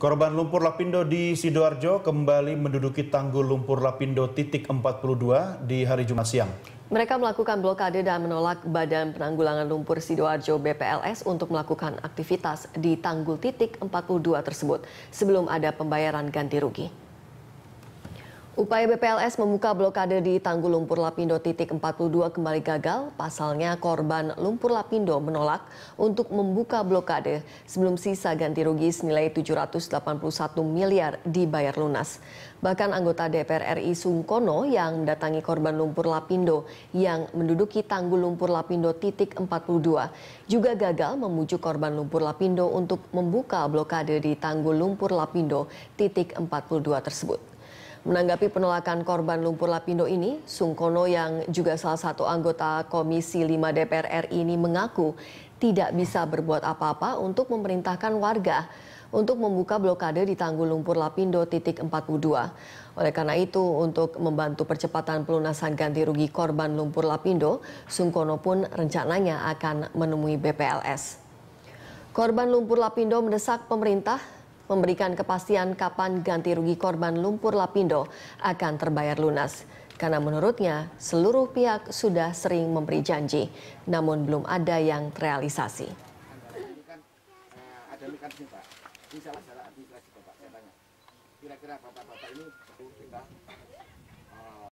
Korban lumpur lapindo di Sidoarjo kembali menduduki tanggul lumpur lapindo titik 42 di hari Jumat siang. Mereka melakukan blokade dan menolak Badan Penanggulangan Lumpur Sidoarjo BPLS untuk melakukan aktivitas di tanggul titik 42 tersebut sebelum ada pembayaran ganti rugi. Upaya BPLS membuka blokade di tanggul lumpur Lapindo titik 42 kembali gagal. Pasalnya korban lumpur Lapindo menolak untuk membuka blokade sebelum sisa ganti rugi senilai 781 miliar dibayar lunas. Bahkan anggota DPR RI Sungkono yang mendatangi korban lumpur Lapindo yang menduduki tanggul lumpur Lapindo titik 42 juga gagal memujuk korban lumpur Lapindo untuk membuka blokade di tanggul lumpur Lapindo titik 42 tersebut. Menanggapi penolakan korban lumpur Lapindo ini, Sungkono yang juga salah satu anggota Komisi 5 DPR RI ini mengaku tidak bisa berbuat apa-apa untuk memerintahkan warga untuk membuka blokade di tanggul lumpur Lapindo titik 42. Oleh karena itu, untuk membantu percepatan pelunasan ganti rugi korban lumpur Lapindo, Sungkono pun rencananya akan menemui BPLS. Korban lumpur Lapindo mendesak pemerintah memberikan kepastian kapan ganti rugi korban lumpur Lapindo akan terbayar lunas. Karena menurutnya seluruh pihak sudah sering memberi janji, namun belum ada yang terrealisasi.